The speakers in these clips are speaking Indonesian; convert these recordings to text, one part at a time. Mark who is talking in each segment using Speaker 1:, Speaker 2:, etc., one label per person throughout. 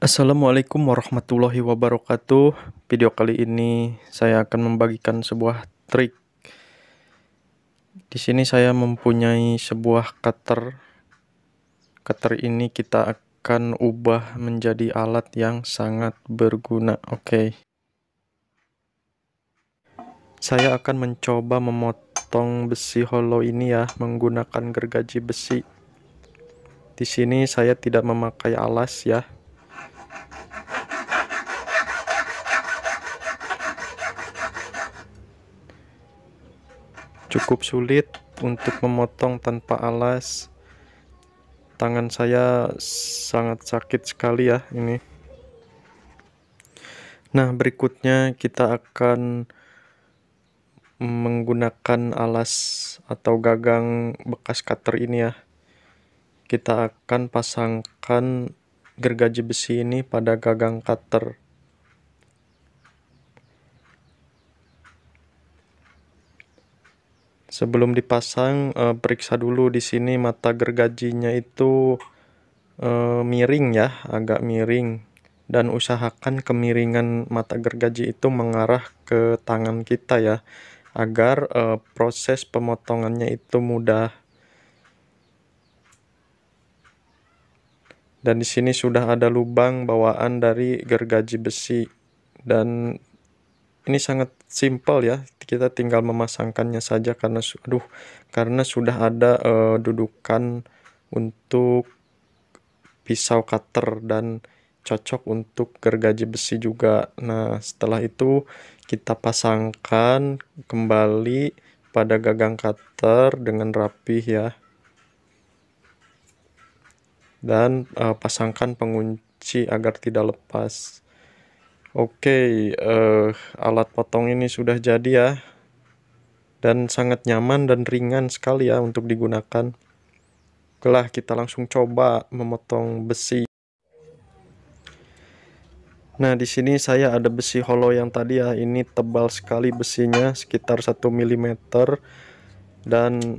Speaker 1: Assalamualaikum warahmatullahi wabarakatuh. Video kali ini saya akan membagikan sebuah trik. Di sini saya mempunyai sebuah cutter. Cutter ini kita akan ubah menjadi alat yang sangat berguna. Oke. Okay. Saya akan mencoba memotong besi hollow ini ya menggunakan gergaji besi. Di sini saya tidak memakai alas ya. Cukup sulit untuk memotong tanpa alas. Tangan saya sangat sakit sekali ya ini. Nah, berikutnya kita akan menggunakan alas atau gagang bekas cutter ini ya kita akan pasangkan gergaji besi ini pada gagang cutter sebelum dipasang eh, periksa dulu di sini mata gergajinya itu eh, miring ya agak miring dan usahakan kemiringan mata gergaji itu mengarah ke tangan kita ya agar uh, proses pemotongannya itu mudah. Dan di sini sudah ada lubang bawaan dari gergaji besi dan ini sangat simpel ya. Kita tinggal memasangkannya saja karena aduh karena sudah ada uh, dudukan untuk pisau cutter dan cocok untuk gergaji besi juga. Nah, setelah itu kita pasangkan kembali pada gagang cutter dengan rapih ya. Dan uh, pasangkan pengunci agar tidak lepas. Oke, okay, uh, eh, alat potong ini sudah jadi ya. Dan sangat nyaman dan ringan sekali ya untuk digunakan. Oke lah, kita langsung coba memotong besi. Nah, di sini saya ada besi hollow yang tadi ya. Ini tebal sekali besinya, sekitar 1 mm. Dan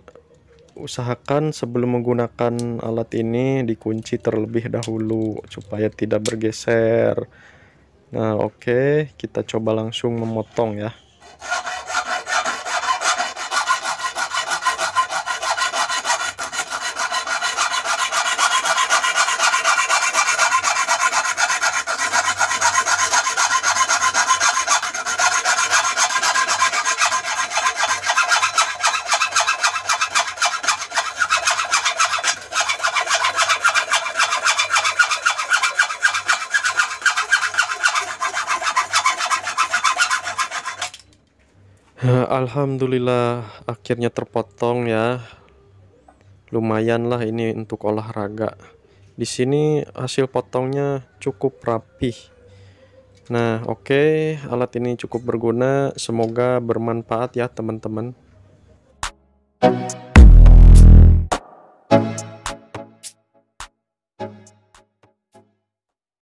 Speaker 1: usahakan sebelum menggunakan alat ini dikunci terlebih dahulu supaya tidak bergeser. Nah, oke, okay. kita coba langsung memotong ya. Alhamdulillah akhirnya terpotong ya. Lumayan lah ini untuk olahraga. Di sini hasil potongnya cukup rapih. Nah, oke, okay, alat ini cukup berguna. Semoga bermanfaat ya, teman-teman.